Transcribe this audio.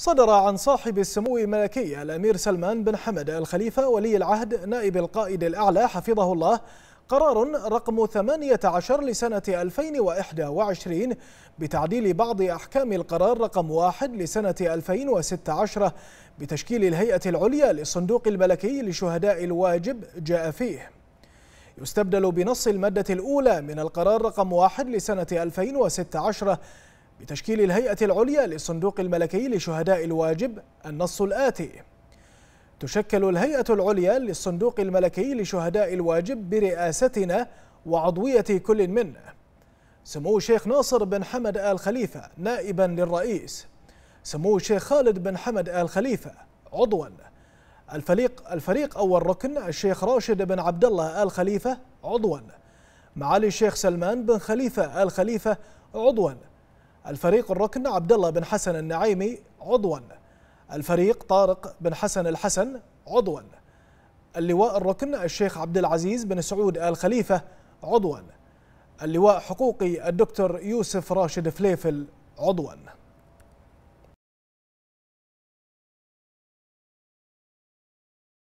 صدر عن صاحب السمو الملكي الأمير سلمان بن حمد الخليفة ولي العهد نائب القائد الأعلى حفظه الله قرار رقم 18 لسنة 2021 بتعديل بعض أحكام القرار رقم 1 لسنة 2016 بتشكيل الهيئة العليا للصندوق الملكي لشهداء الواجب جاء فيه يستبدل بنص المادة الأولى من القرار رقم 1 لسنة 2016 بتشكيل الهيئة العليا للصندوق الملكي لشهداء الواجب النص الآتي تشكل الهيئة العليا للصندوق الملكي لشهداء الواجب برئاستنا وعضوية كل من سمو الشيخ ناصر بن حمد آل خليفة نائبا للرئيس سمو الشيخ خالد بن حمد آل خليفة عضوا الفريق الفريق أول ركن الشيخ راشد بن عبد الله آل خليفة عضوا معالي الشيخ سلمان بن خليفة آل خليفة عضوا الفريق الركن عبد الله بن حسن النعيمي عضوا الفريق طارق بن حسن الحسن عضوا اللواء الركن الشيخ عبد العزيز بن سعود آل خليفة عضوا اللواء حقوقي الدكتور يوسف راشد فليفل عضوا